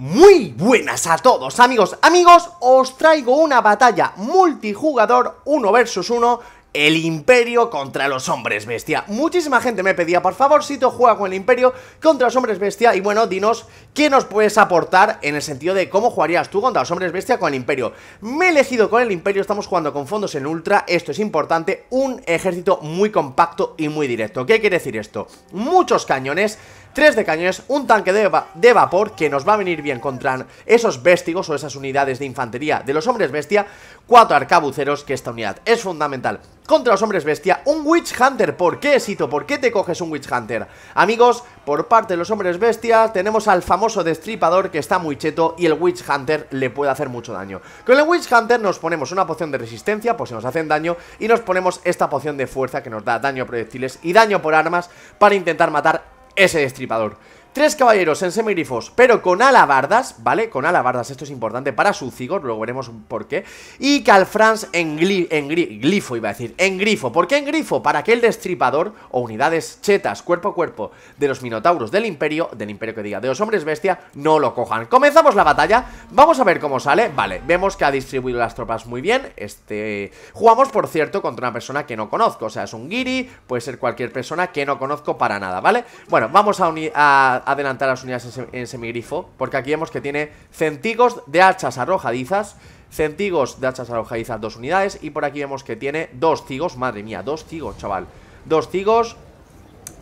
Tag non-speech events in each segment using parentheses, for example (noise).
Muy buenas a todos amigos, amigos, os traigo una batalla multijugador 1 vs 1 el Imperio contra los Hombres Bestia. Muchísima gente me pedía, por favor, si tú juegas con el Imperio contra los Hombres Bestia. Y bueno, dinos qué nos puedes aportar en el sentido de cómo jugarías tú contra los Hombres Bestia con el Imperio. Me he elegido con el Imperio, estamos jugando con fondos en Ultra, esto es importante, un ejército muy compacto y muy directo. ¿Qué quiere decir esto? Muchos cañones, Tres de cañones, un tanque de, vapor que nos va a venir bien contra esos véstigos o esas unidades de infantería de los hombres bestia, Cuatro arcabuceros que esta unidad es fundamental. Contra los hombres bestia, un Witch Hunter, ¿por qué, Sito? ¿Por qué te coges un Witch Hunter? Amigos, por parte de los hombres bestia tenemos al famoso destripador que está muy cheto y el Witch Hunter le puede hacer mucho daño. Con el Witch Hunter nos ponemos una poción de resistencia pues se nos hacen daño y nos ponemos esta poción de fuerza que nos da daño a proyectiles y daño por armas para intentar matar ese destripador. Tres caballeros en semigrifos, pero con alabardas, ¿vale? Con alabardas, esto es importante para su cigor, luego veremos por qué. Y Calfrans en, en glifo, iba a decir, en grifo. ¿Por qué en grifo? Para que el destripador o unidades chetas cuerpo a cuerpo de los minotauros del imperio, del imperio que diga, de los hombres bestia, no lo cojan. Comenzamos la batalla, vamos a ver cómo sale. Vale, vemos que ha distribuido las tropas muy bien. Este, Jugamos, por cierto, contra una persona que no conozco, o sea, es un giri puede ser cualquier persona que no conozco para nada, ¿vale? Bueno, vamos a unir a adelantar las unidades en, semigrifo Porque aquí vemos que tiene centigos de hachas arrojadizas Centigos de hachas arrojadizas, dos unidades Y por aquí vemos que tiene dos cigos madre mía, dos cigos chaval Dos tigos,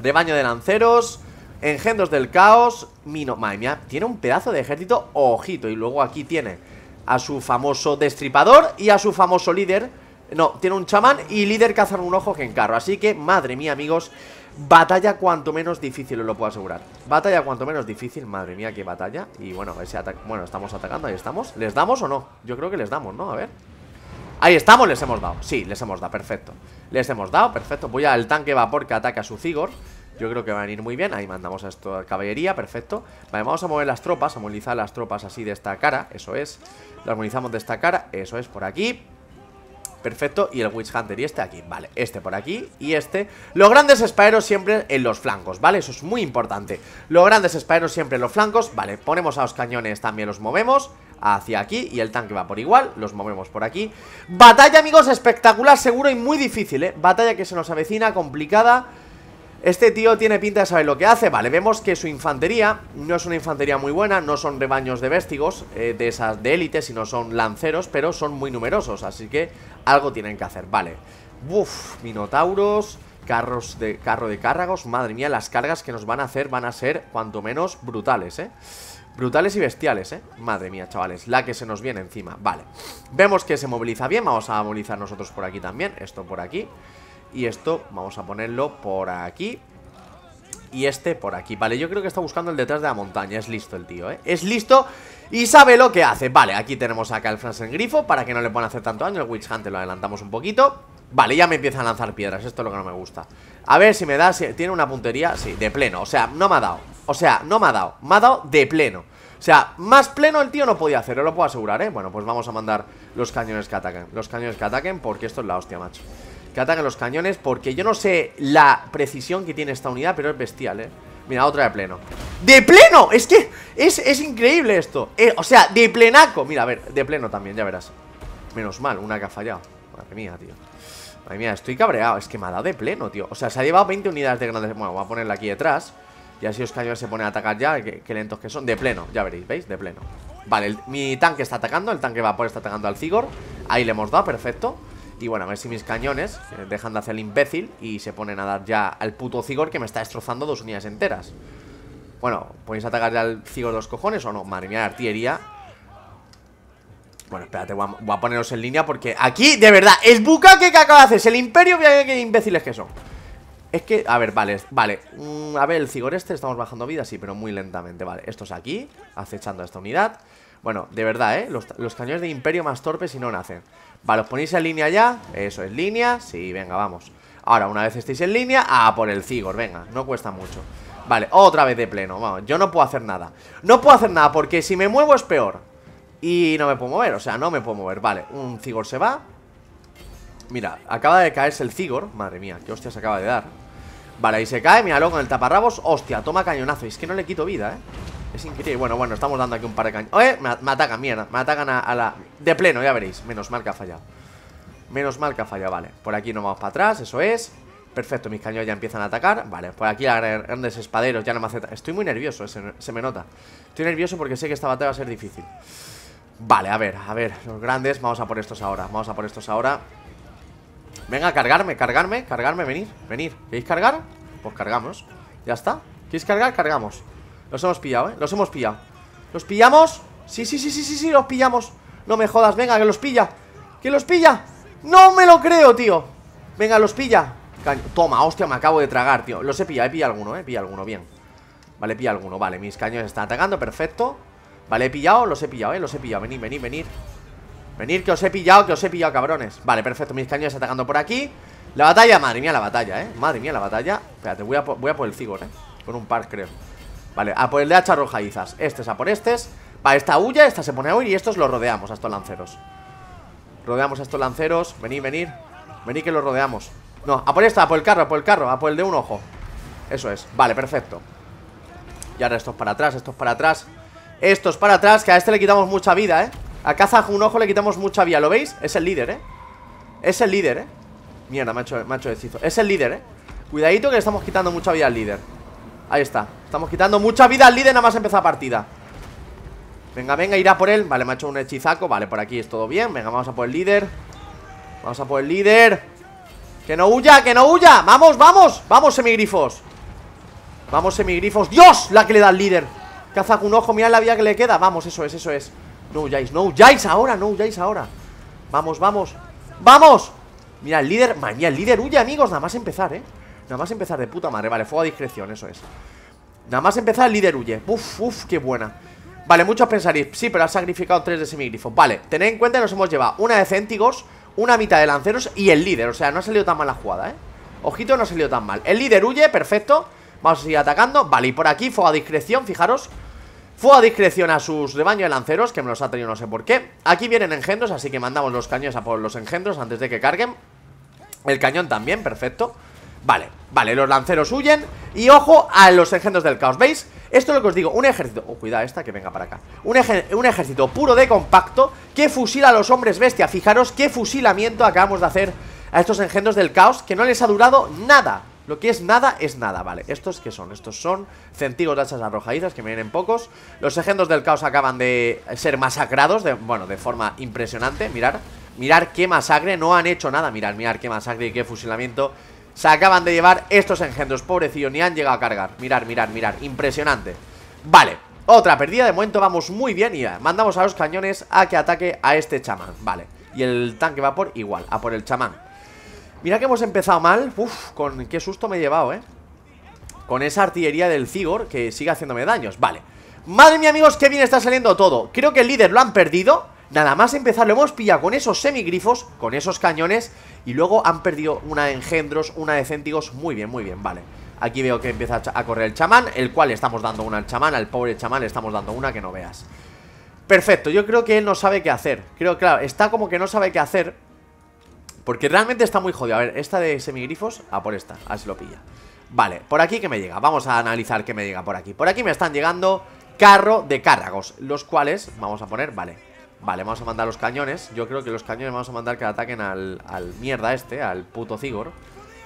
rebaño de lanceros Engendros del caos, mino, madre mía Tiene un pedazo de ejército, ojito Y luego aquí tiene a su famoso destripador y a su famoso líder no, tiene un chamán y líder cazan un ojo que carro Así que, madre mía, amigos Batalla cuanto menos difícil, os lo puedo asegurar Batalla cuanto menos difícil, madre mía, qué batalla Y bueno, ese ataque, bueno, estamos atacando, ahí estamos ¿Les damos o no? Yo creo que les damos, ¿no? A ver Ahí estamos, les hemos dado, sí, les hemos dado, perfecto Les hemos dado, perfecto, voy al tanque vapor que ataca a su Zigor yo creo que van a ir muy bien, ahí mandamos a esto caballería, perfecto Vale, vamos a mover las tropas, a movilizar las tropas así de esta cara, eso es Las movilizamos de esta cara, eso es, por aquí perfecto Y el Witch Hunter y este aquí, vale Este por aquí y este Los grandes espaderos siempre en los flancos, ¿vale? Eso es muy importante Los grandes espaderos siempre en los flancos Vale, ponemos a los cañones también los movemos hacia aquí Y el tanque va por igual, los movemos por aquí Batalla, amigos, espectacular, seguro y muy difícil, ¿eh? Batalla que se nos avecina, complicada este tío tiene pinta de saber lo que hace Vale, vemos que su infantería no es una infantería muy buena No son rebaños de vestigos eh, de esas de élite, sino son lanceros Pero son muy numerosos, así que algo tienen que hacer Vale, Uf, minotauros carros de, Carro de cárragos, madre mía, las cargas que nos van a hacer Van a ser, cuanto menos, brutales, eh Brutales y bestiales, ¿eh? Madre mía, chavales, la que se nos viene encima Vale, vemos que se moviliza bien Vamos a movilizar nosotros por aquí también Esto por aquí y esto vamos a ponerlo por aquí y este por aquí Vale, yo creo que está buscando el detrás de la montaña Es listo el tío, ¿eh? Es listo y sabe lo que hace Vale, aquí tenemos acá el Franz grifo Para que no le puedan hacer tanto daño El Witch Hunter lo adelantamos un poquito Vale, ya me empieza a lanzar piedras Esto es lo que no me gusta A ver si me da... Si ¿Tiene una puntería? Sí, de pleno O sea, no me ha dado O sea, no me ha dado Me ha dado de pleno o sea, más pleno el tío no podía hacerlo, lo puedo asegurar, ¿eh? Bueno, pues vamos a mandar los cañones que ataquen Los cañones que ataquen porque esto es la hostia, macho que atacan los cañones Porque yo no sé la precisión que tiene esta unidad Pero es bestial, eh Mira, otra de pleno ¡De pleno! Es que es, increíble esto eh, O sea, de plenaco Mira, a ver, de pleno también, ya verás Menos mal, una que ha fallado Madre mía, tío Madre mía, estoy cabreado Es que me ha dado de pleno, tío O sea, se ha llevado 20 unidades de grandes Bueno, voy a ponerla aquí detrás Y así los cañones se ponen a atacar ya Qué, lentos que son De pleno, ya veréis, ¿veis? De pleno Vale, mi tanque está atacando El tanque va vapor estar atacando al Zigor Ahí le hemos dado, perfecto y bueno, a ver si mis cañones dejan de hacer el imbécil y se ponen a dar ya al puto Zigor que me está destrozando dos unidades enteras. Bueno, ¿podéis atacar ya al Zigor de los cojones o no? Madre mía, artillería. Bueno, espérate, voy a, poneros en línea porque aquí, de verdad, es bucaque que acaba de Es el imperio. Mira qué imbéciles que son. Es que, a ver, vale, vale mm, A ver, el Cigor este, estamos bajando vida, sí, pero muy lentamente Vale, esto es aquí, acechando a esta unidad Bueno, de verdad, ¿eh? Los, los cañones de Imperio más torpes y no nacen Vale, os ponéis en línea ya Eso es, línea, sí, venga, vamos Ahora, una vez estéis en línea, a ah, por el Cigor Venga, no cuesta mucho Vale, otra vez de pleno, vamos, yo no puedo hacer nada No puedo hacer nada, porque si me muevo es peor Y no me puedo mover, o sea, no me puedo mover Vale, un Cigor se va Mira, acaba de caerse el Cigor Madre mía, qué hostia se acaba de dar Vale, ahí se cae, míralo con el taparrabos Hostia, toma cañonazo, es que no le quito vida, eh es increíble. Bueno, bueno, estamos dando aquí un par de cañones ¡Eh! Me, atacan, mierda. Me atacan a, la. De pleno, ya veréis. Menos mal que ha fallado. Menos mal que ha fallado, vale. Por aquí no vamos para atrás, eso es. Perfecto, mis cañones ya empiezan a atacar. Vale, por aquí grandes espaderos, ya no me Estoy muy nervioso, eh, se, me nota. Estoy nervioso porque sé que esta batalla va a ser difícil. Vale, a ver, a ver. Los grandes, vamos a por estos ahora. Vamos a por estos ahora. Venga, cargarme, cargarme, cargarme, venir, venir. ¿Queréis cargar? Pues cargamos. Ya está. ¿Queréis cargar? Cargamos. Los hemos pillado, ¿eh? Los hemos pillado ¿Los pillamos? Sí, sí, sí, sí, sí, sí, los pillamos No me jodas, venga, que los pilla ¿Que los pilla? ¡No me lo creo, tío! Venga, los pilla Toma, hostia, me acabo de tragar, tío Los he pillado, he pillado alguno, eh, pilla alguno, bien Vale, pilla alguno, vale, mis cañones están atacando, perfecto Vale, he pillado, los he pillado, eh, los he pillado Venid, venid, venid Venid, que os he pillado, que os he pillado, cabrones Vale, perfecto, mis cañones atacando por aquí La batalla, madre mía la batalla, eh Madre mía la batalla Espérate, voy a, voy a por el Cigor, eh Con un par, creo Vale, a ah, por pues el de hacha arrojadizas. Este es a por este Para esta huya, esta se pone a huir y estos los rodeamos a estos lanceros. Rodeamos a estos lanceros. Venid, venid. Venid que los rodeamos. No, a por esta, a por el carro, a por el carro, a por el de un ojo. Eso es. Vale, perfecto. Y ahora estos para atrás, estos para atrás. Estos para atrás, que a este le quitamos mucha vida, ¿eh? A caza un ojo le quitamos mucha vida, ¿lo veis? Es el líder, ¿eh? Es el líder, ¿eh? Mierda, macho, macho hechizo. Es el líder, ¿eh? Cuidadito que le estamos quitando mucha vida al líder. Ahí está Estamos quitando mucha vida al líder Nada más empezar partida Venga, venga, irá por él Vale, me ha hecho un hechizaco Vale, por aquí es todo bien Venga, vamos a por el líder Vamos a por el líder Que no huya, que no huya Vamos, vamos Vamos, semigrifos Vamos, semigrifos ¡Dios! La que le da al líder Caza un ojo Mirad la vida que le queda Vamos, eso es, eso es No huyáis, no huyáis ahora No huyáis ahora Vamos, vamos ¡Vamos! Mira, el líder, mañana el líder huye, amigos, nada más empezar, ¿eh? Nada más empezar de puta madre, vale, fuego a discreción, eso es Nada más empezar, el líder huye Uf, uf, qué buena Vale, muchos pensaréis, sí, pero ha sacrificado tres de semigrifos Vale, tened en cuenta que nos hemos llevado una de céntigos Una mitad de lanceros y el líder O sea, no ha salido tan mal la jugada, eh Ojito, no ha salido tan mal El líder huye, perfecto Vamos a seguir atacando Vale, y por aquí, fuego a discreción, fijaros Fuego a discreción a sus de baño de lanceros Que me los ha tenido no sé por qué Aquí vienen engendros, así que mandamos los cañones a por los engendros Antes de que carguen El cañón también, perfecto Vale, vale, los lanceros huyen Y ojo a los engendros del caos, ¿veis? Esto es lo que os digo, un ejército... Oh, cuidado esta que venga para acá un, ejército puro de compacto que fusila a los hombres bestia Fijaros qué fusilamiento acabamos de hacer a estos engendros del caos Que no les ha durado nada Lo que es nada es nada, vale ¿Estos qué son? Estos son centigos de hachas arrojadizas que me vienen pocos Los engendros del caos acaban de ser masacrados de... Bueno, de forma impresionante, mirar Mirar qué masacre, no han hecho nada Mirar, mirar qué masacre y qué fusilamiento se acaban de llevar estos engendros, pobrecillo, ni han llegado a cargar Mirar, mirar, mirar, impresionante Vale, otra pérdida de momento vamos muy bien Y mandamos a los cañones a que ataque a este chamán Vale, y el tanque va por igual, a por el chamán Mira que hemos empezado mal Uf, con qué susto me he llevado, eh Con esa artillería del Cigor que sigue haciéndome daños Vale, madre mía amigos, qué bien está saliendo todo Creo que el líder lo han perdido Nada más empezar, lo hemos pillado con esos semigrifos, con esos cañones Y luego han perdido una de engendros, una de céntigos Muy bien, muy bien, vale Aquí veo que empieza a correr el chamán El cual le estamos dando una al chamán Al pobre chamán le estamos dando una que no veas Perfecto, yo creo que él no sabe qué hacer Creo, claro, está como que no sabe qué hacer Porque realmente está muy jodido A ver, esta de semigrifos, a ah, por esta así lo pilla Vale, por aquí que me llega, vamos a analizar qué me llega por aquí Por aquí me están llegando carro de cárragos Los cuales, vamos a poner, vale Vale, vamos a mandar los cañones. Yo creo que los cañones vamos a mandar que ataquen al, mierda este, al puto Cigor.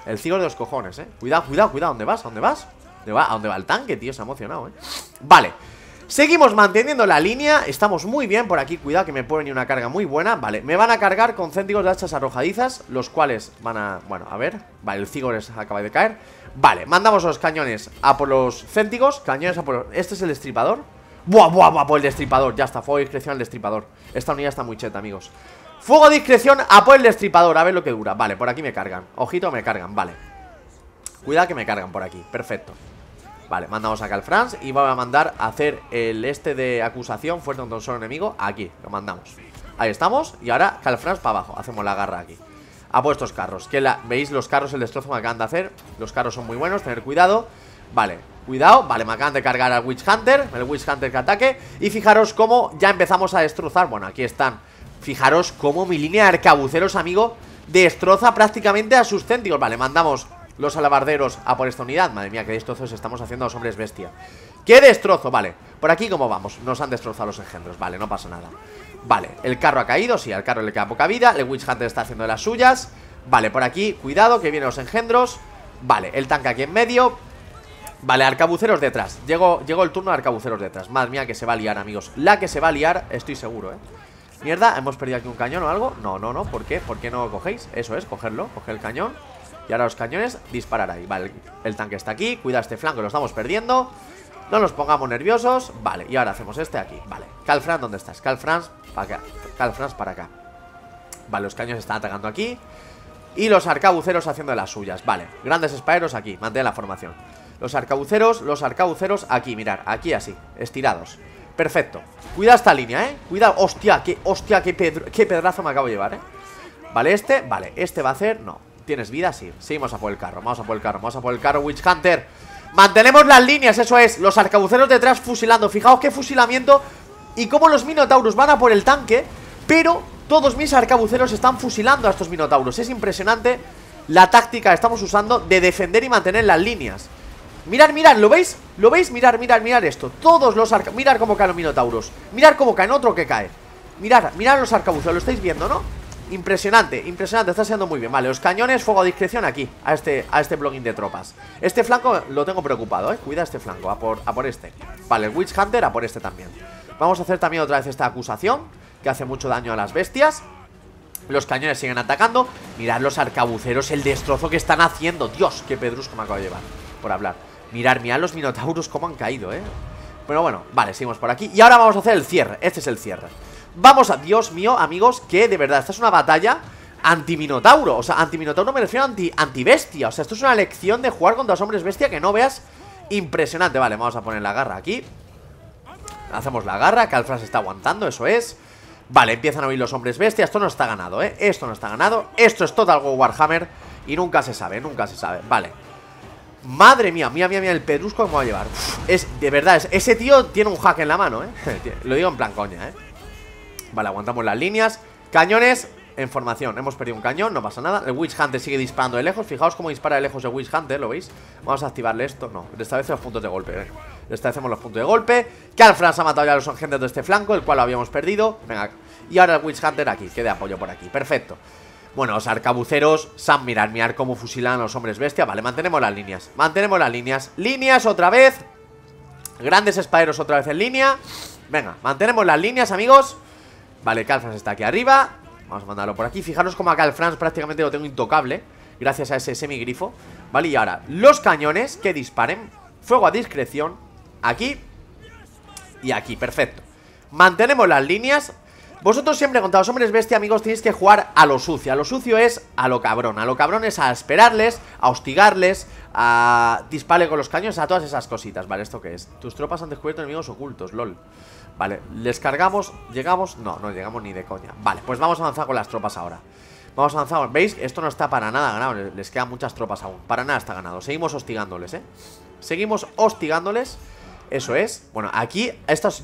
El Cigor de los cojones, eh. Cuidado, cuidado, cuidado. ¿Dónde vas? ¿A dónde vas? ¿Dónde va? ¿A dónde va el tanque, tío? Se ha emocionado, eh. Vale. Seguimos manteniendo la línea, estamos muy bien por aquí, cuidado que me ponen una carga muy buena Vale, me van a cargar con céntigos de hachas arrojadizas, los cuales van a... Bueno, a ver, vale, el Cigores acaba de caer Vale, mandamos los cañones a por los céntricos, cañones a por Este es el estripador Buah, buah, buah, por el destripador Ya está, fuego de discreción al destripador Esta unidad está muy cheta, amigos Fuego de discreción a por el destripador A ver lo que dura Vale, por aquí me cargan Ojito, me cargan, vale Cuidado que me cargan por aquí Perfecto Vale, mandamos acá al Franz Y va a mandar a hacer el este de acusación Fuerte un solo enemigo Aquí, lo mandamos Ahí estamos Y ahora Cal para abajo Hacemos la garra aquí A vuestros carros que ¿Veis los carros, el destrozo me acaban de hacer? Los carros son muy buenos, tener cuidado Vale, Cuidado, vale, me acaban de cargar al Witch Hunter El Witch Hunter que ataque Y fijaros cómo ya empezamos a destrozar Bueno, aquí están Fijaros cómo mi línea de arcabuceros, amigo Destroza prácticamente a sus céntricos Vale, mandamos los alabarderos a por esta unidad Madre mía, qué destrozos estamos haciendo a los hombres bestia ¡Qué destrozo! Vale, por aquí cómo vamos Nos han destrozado los engendros, vale, no pasa nada Vale, el carro ha caído, sí, al carro le queda poca vida El Witch Hunter está haciendo las suyas Vale, por aquí, cuidado, que vienen los engendros Vale, el tanque aquí en medio Vale, arcabuceros detrás Llegó, llegó el turno de arcabuceros detrás Madre mía que se va a liar, amigos La que se va a liar, estoy seguro, eh Mierda, ¿hemos perdido aquí un cañón o algo? No, no, no, ¿por qué? ¿Por qué no cogéis? Eso es, cogerlo, coger el cañón Y ahora los cañones, disparar ahí Vale, el tanque está aquí, cuida este flanco, lo estamos perdiendo No nos pongamos nerviosos Vale, y ahora hacemos este aquí, vale Calfran, ¿dónde estás? Calfran? para acá Calfran, para acá Vale, los cañones están atacando aquí Y los arcabuceros haciendo las suyas Vale, grandes espaderos aquí, mantén la formación los arcabuceros, los arcabuceros aquí, mirar, aquí así, estirados Perfecto, cuida esta línea, eh Cuidado, hostia, qué, hostia, qué, pedrazo me acabo de llevar, eh Vale, este, vale, este va a hacer, no ¿Tienes vida? Sí, seguimos a por el carro, vamos a por el carro Vamos a por el carro, Witch Hunter Mantenemos las líneas, eso es, los arcabuceros detrás fusilando Fijaos qué fusilamiento Y cómo los minotauros van a por el tanque Pero todos mis arcabuceros están fusilando a estos Minotauros Es impresionante la táctica que estamos usando de defender y mantener las líneas Mirad, mirad, ¿lo veis? ¿Lo veis? Mirad, mirad, mirad esto Todos los arca... mirad cómo caen los minotauros Mirad cómo caen, otro que cae Mirad, mirad los arcabuceros lo estáis viendo, ¿no? Impresionante, impresionante, está siendo muy bien Vale, los cañones, fuego a discreción aquí A este, a este plugin de tropas Este flanco lo tengo preocupado, eh, cuida este flanco A por, a por este, vale, el Witch Hunter A por este también, vamos a hacer también otra vez Esta acusación, que hace mucho daño a las bestias Los cañones siguen atacando Mirad los arcabuceros, el destrozo que están haciendo Dios, qué pedrusco me acabo de llevar, por hablar Mirarme mirad los minotauros cómo han caído, ¿eh? Pero bueno, vale, seguimos por aquí Y ahora vamos a hacer el cierre, este es el cierre Vamos a, Dios mío, amigos, que de verdad Esta es una batalla anti-minotauro O sea, anti-minotauro me refiero a anti, anti bestia O sea, esto es una lección de jugar contra los hombres bestia Que no veas impresionante Vale, vamos a poner la garra aquí Hacemos la garra, Calfras está aguantando, eso es Vale, empiezan a oír los hombres bestia Esto no está ganado, ¿eh? Esto no está ganado Esto es Total Warhammer Y nunca se sabe, nunca se sabe Vale Madre mía, mía, mía, mía, el pedrusco que me va a llevar Es, de verdad, es, ese tío tiene un hack en la mano, eh (laughs) Lo digo en plan coña, eh Vale, aguantamos las líneas Cañones, en formación Hemos perdido un cañón, no pasa nada El Witch Hunter sigue disparando de lejos Fijaos cómo dispara de lejos el Witch Hunter, ¿lo veis? Vamos a activarle esto No, vez los puntos de golpe eh. hacemos los puntos de golpe Franz ha matado ya a los agentes de este flanco El cual lo habíamos perdido Venga, y ahora el Witch Hunter aquí Que de apoyo por aquí, perfecto bueno, los arcabuceros San mirar, mirar cómo fusilan a los hombres bestia. Vale, mantenemos las líneas. Mantenemos las líneas. Líneas otra vez. Grandes espaderos otra vez en línea. Venga, mantenemos las líneas, amigos. Vale, Calfrans está aquí arriba. Vamos a mandarlo por aquí. Fijaros como a Calfrans prácticamente lo tengo intocable. Gracias a ese semigrifo. Vale, y ahora los cañones que disparen. Fuego a discreción. Aquí. Y aquí, perfecto. Mantenemos las líneas. Vosotros siempre contra los hombres bestia, amigos, tenéis que jugar a lo sucio. A lo sucio es a lo cabrón. A lo cabrón es a esperarles, a hostigarles, a dispararle con los cañones, a todas esas cositas. Vale, ¿esto qué es? Tus tropas han descubierto enemigos ocultos, lol. Vale, les cargamos, llegamos. No, no llegamos ni de coña. Vale, pues vamos a avanzar con las tropas ahora. Vamos a avanzar. ¿Veis? Esto no está para nada ganado. Les quedan muchas tropas aún. Para nada está ganado. Seguimos hostigándoles, ¿eh? Seguimos hostigándoles. Eso es. Bueno, aquí,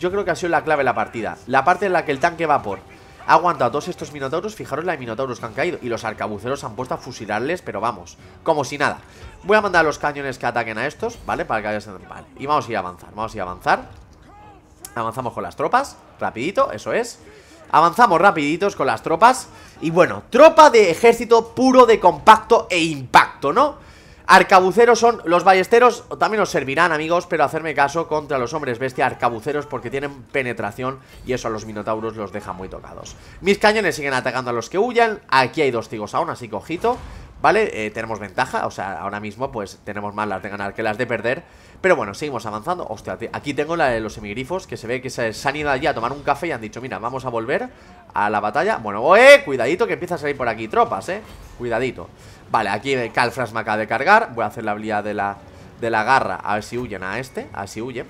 yo creo que ha sido la clave de la partida. La parte en la que el tanque va por. Ha aguantado todos estos minotauros. Fijaros la minotauros que han caído. Y los arcabuceros han puesto a fusilarles, pero vamos, como si nada. Voy a mandar a los cañones que ataquen a estos, ¿vale? Para que vayan. Vale. Y vamos a ir a avanzar, vamos a ir a avanzar. Avanzamos con las tropas. Rapidito, eso es. Avanzamos rapiditos con las tropas. Y bueno, tropa de ejército puro de compacto e impacto, ¿no? Arcabuceros son... Los ballesteros también os servirán, amigos Pero hacerme caso contra los hombres bestia Arcabuceros porque tienen penetración Y eso a los minotauros los deja muy tocados Mis cañones siguen atacando a los que huyan Aquí hay dos tigos aún, así cojito. ¿Vale? Eh, tenemos ventaja, o sea, ahora mismo pues tenemos más las de ganar que las de perder pero bueno, seguimos avanzando. Hostia, aquí tengo la de los semigrifos, que se ve que se han ido allí a tomar un café y han dicho, mira, vamos a volver a la batalla. Bueno, ¡eh! Cuidadito que empieza a salir por aquí tropas, ¿eh? Cuidadito. Vale, aquí Calfras me acaba de cargar. Voy a hacer la habilidad de la, de la garra. A ver si huyen a este. A ver si huyen.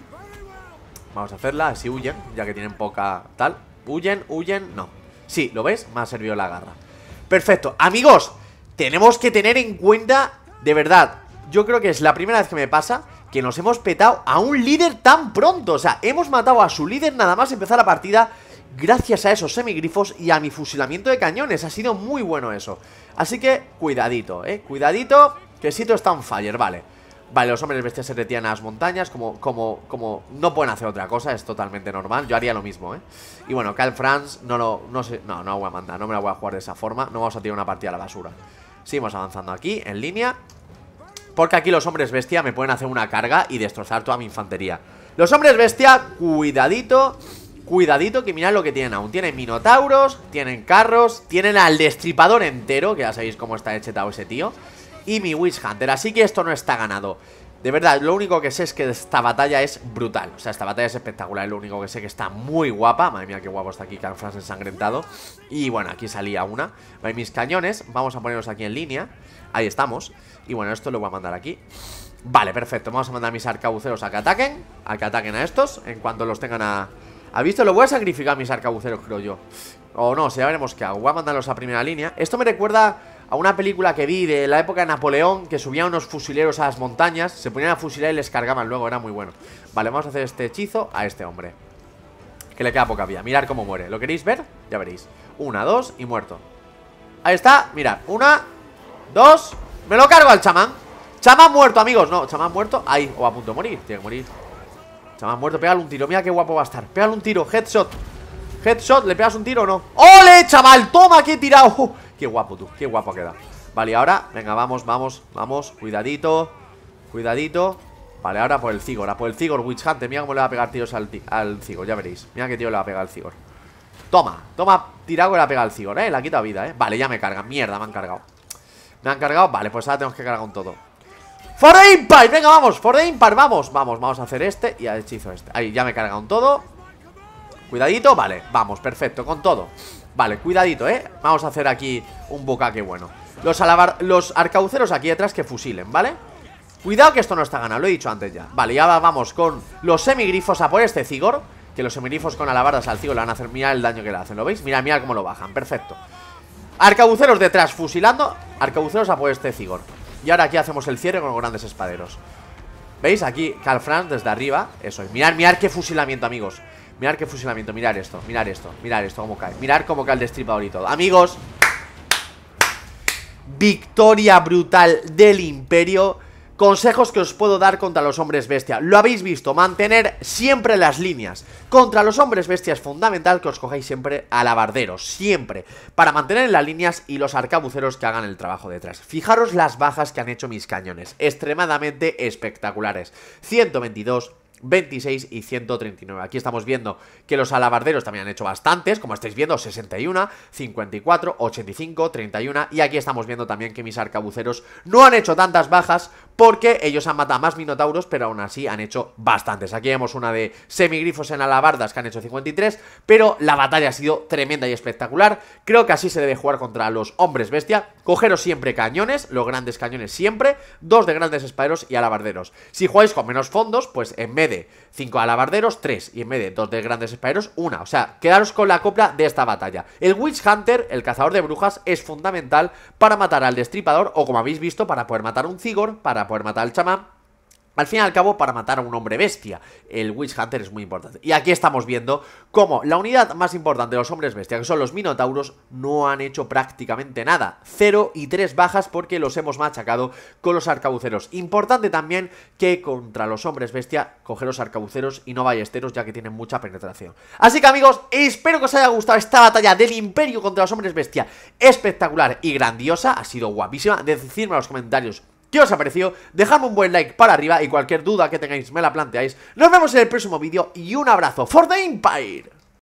Vamos a hacerla, a ver si huyen, ya que tienen poca tal. Huyen, huyen, no. Sí, ¿lo ves? Me ha servido la garra. Perfecto. Amigos, tenemos que tener en cuenta, de verdad, yo creo que es la primera vez que me pasa que nos hemos petado a un líder tan pronto. O sea, hemos matado a su líder nada más empezar la partida gracias a esos semigrifos y a mi fusilamiento de cañones. Ha sido muy bueno eso. Así que cuidadito, ¿eh? Cuidadito, que está on fire, vale. Vale, los hombres bestias se retiran a las montañas como, como, como no pueden hacer otra cosa, es totalmente normal, yo haría lo mismo, ¿eh? Y bueno, Kyle Franz, no lo, no sé, no, no voy a mandar, no me la voy a jugar de esa forma, no vamos a tirar una partida a la basura. Seguimos avanzando aquí, en línea, porque aquí los hombres bestia me pueden hacer una carga y destrozar toda mi infantería Los hombres bestia, cuidadito Cuidadito que mirad lo que tienen aún Tienen minotauros, tienen carros Tienen al destripador entero Que ya sabéis cómo está echetado ese tío Y mi wish Hunter, así que esto no está ganado de verdad, lo único que sé es que esta batalla es brutal. O sea, esta batalla es espectacular. Lo único que sé que está muy guapa. Madre mía, qué guapo está aquí Canfras ensangrentado. Y bueno, aquí salía una. Hay mis cañones. Vamos a ponernos aquí en línea. Ahí estamos. Y bueno, esto lo voy a mandar aquí. Vale, perfecto. Vamos a mandar mis arcabuceros a que ataquen. A que ataquen a estos. En cuanto los tengan a... ¿Ha visto? Lo voy a sacrificar a mis arcabuceros, creo yo. O no, si ya veremos qué hago. Voy a mandarlos a primera línea. Esto me recuerda a una película que vi de la época de Napoleón, que subían unos fusileros a las montañas, se ponían a fusilar y les cargaban luego, era muy bueno. Vale, vamos a hacer este hechizo a este hombre. Que le queda poca vida, mirar cómo muere. ¿Lo queréis ver? Ya veréis. Una, dos y muerto. Ahí está, mirad. Una, dos. Me lo cargo al chamán. Chamán muerto, amigos. No, chamán muerto. Ahí, o a punto de morir. Tiene que morir. Chamán muerto, pégale un tiro. Mira qué guapo va a estar. Pégale un tiro, headshot. Headshot, ¿le pegas un tiro o no? ¡Ole, chaval! ¡Toma, que he tirado! Qué guapo tú, qué guapo queda. Vale, ahora, venga, vamos, vamos, vamos Cuidadito, cuidadito Vale, ahora por el Cigor, por el Cigor Witch Hunter, mira cómo le va a pegar tío al, al Cigor Ya veréis, mira qué tío le va a pegar al Cigor Toma, toma, tirago que le ha pegado al Cigor, eh La quitado vida, eh, vale, ya me carga, mierda, me han cargado Me han cargado, vale, pues ahora tenemos que cargar con todo For the venga, vamos, For the Impact, vamos Vamos, vamos a hacer este y a hechizo este Ahí, ya me un todo Cuidadito, vale, vamos, perfecto, con todo Vale, cuidadito, ¿eh? Vamos a hacer aquí un bocaque bueno Los, alabar los arcauceros aquí detrás que fusilen, ¿vale? Cuidado que esto no está ganado, lo he dicho antes ya Vale, ya vamos con los semigrifos a por este Cigor Que los semigrifos con alabardas al Cigor le van a hacer mira el daño que le hacen, ¿lo veis? mira mira cómo lo bajan, perfecto Arcabuceros detrás fusilando Arcabuceros a por este Cigor Y ahora aquí hacemos el cierre con los grandes espaderos ¿Veis? Aquí, Carl Franz desde arriba Eso es, mirad, mirad qué fusilamiento, amigos Mirad qué fusilamiento, mirad esto, mirad esto Mirad esto, cómo cae, mirad cómo cae el destripador y todo Amigos Victoria brutal del Imperio Consejos que os puedo dar contra los hombres bestia. Lo habéis visto, mantener siempre las líneas. Contra los hombres bestia es fundamental que os cojáis siempre alabarderos, siempre, para mantener las líneas y los arcabuceros que hagan el trabajo detrás. Fijaros las bajas que han hecho mis cañones, extremadamente espectaculares. 122, 26 y 139. Aquí estamos viendo que los alabarderos también han hecho bastantes, como estáis viendo, 61, 54, 85, 31. Y aquí estamos viendo también que mis arcabuceros no han hecho tantas bajas porque ellos han matado más minotauros, pero aún así han hecho bastantes. Aquí vemos una de semigrifos en alabardas que han hecho 53, pero la batalla ha sido tremenda y espectacular. Creo que así se debe jugar contra los hombres bestia. Cogeros siempre cañones, los grandes cañones siempre, dos de grandes espaderos y alabarderos. Si jugáis con menos fondos, pues en vez de cinco alabarderos, tres, y en vez de dos de grandes espaderos, una. O sea, quedaros con la copla de esta batalla. El Witch Hunter, el cazador de brujas, es fundamental para matar al destripador o, como habéis visto, para poder matar un Zigor, para poder matar al chamán. Al fin y al cabo, para matar a un hombre bestia, el Witch Hunter es muy importante. Y aquí estamos viendo cómo la unidad más importante de los hombres bestia, que son los Minotauros, no han hecho prácticamente nada. Cero y tres bajas porque los hemos machacado con los arcabuceros. Importante también que contra los hombres bestia, coger los arcabuceros y no ballesteros, ya que tienen mucha penetración. Así que amigos, espero que os haya gustado esta batalla del Imperio contra los hombres bestia. Espectacular y grandiosa, ha sido guapísima. Decidme en los comentarios ¿Qué os ha parecido? Dejadme un buen like para arriba y cualquier duda que tengáis me la planteáis. Nos vemos en el próximo vídeo y un abrazo for the Empire.